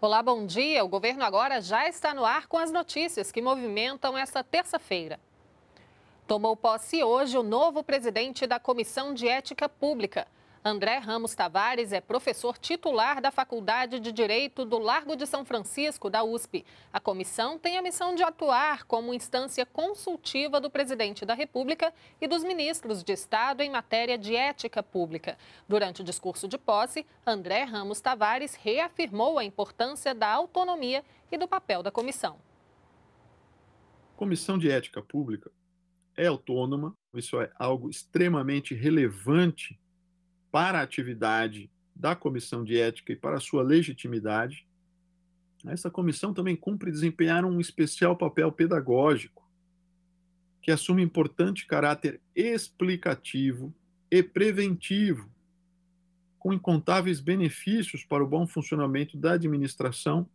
Olá, bom dia. O governo agora já está no ar com as notícias que movimentam esta terça-feira. Tomou posse hoje o novo presidente da Comissão de Ética Pública. André Ramos Tavares é professor titular da Faculdade de Direito do Largo de São Francisco, da USP. A comissão tem a missão de atuar como instância consultiva do presidente da República e dos ministros de Estado em matéria de ética pública. Durante o discurso de posse, André Ramos Tavares reafirmou a importância da autonomia e do papel da comissão. Comissão de Ética Pública é autônoma, isso é algo extremamente relevante para a atividade da comissão de ética e para a sua legitimidade, essa comissão também cumpre desempenhar um especial papel pedagógico, que assume importante caráter explicativo e preventivo, com incontáveis benefícios para o bom funcionamento da administração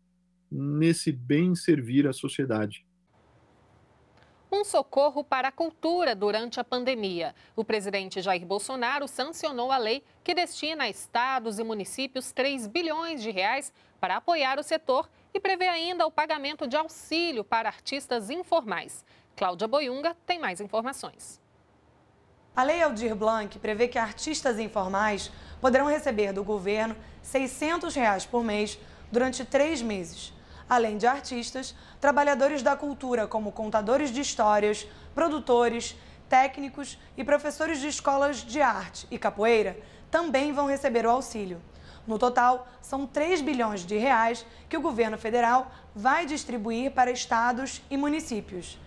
nesse bem servir à sociedade um socorro para a cultura durante a pandemia. O presidente Jair Bolsonaro sancionou a lei que destina a estados e municípios 3 bilhões de reais para apoiar o setor e prevê ainda o pagamento de auxílio para artistas informais. Cláudia Boiunga tem mais informações. A Lei Aldir Blanc prevê que artistas informais poderão receber do governo R$ 600 reais por mês durante três meses além de artistas, trabalhadores da cultura, como contadores de histórias, produtores, técnicos e professores de escolas de arte e capoeira, também vão receber o auxílio. No total, são 3 bilhões de reais que o governo federal vai distribuir para estados e municípios.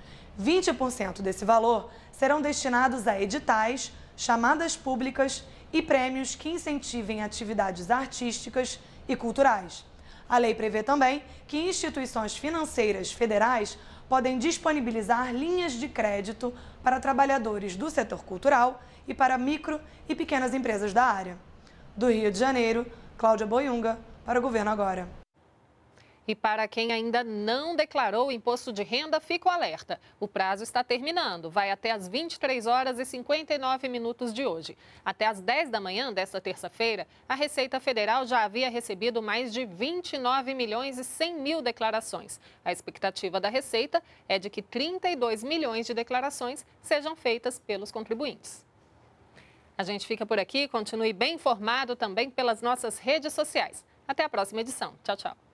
20% desse valor serão destinados a editais, chamadas públicas e prêmios que incentivem atividades artísticas e culturais. A lei prevê também que instituições financeiras federais podem disponibilizar linhas de crédito para trabalhadores do setor cultural e para micro e pequenas empresas da área. Do Rio de Janeiro, Cláudia Boiunga, para o Governo Agora. E para quem ainda não declarou o imposto de renda, fica o alerta. O prazo está terminando, vai até as 23 horas e 59 minutos de hoje. Até as 10 da manhã desta terça-feira, a Receita Federal já havia recebido mais de 29 milhões e 100 mil declarações. A expectativa da Receita é de que 32 milhões de declarações sejam feitas pelos contribuintes. A gente fica por aqui, continue bem informado também pelas nossas redes sociais. Até a próxima edição. Tchau, tchau.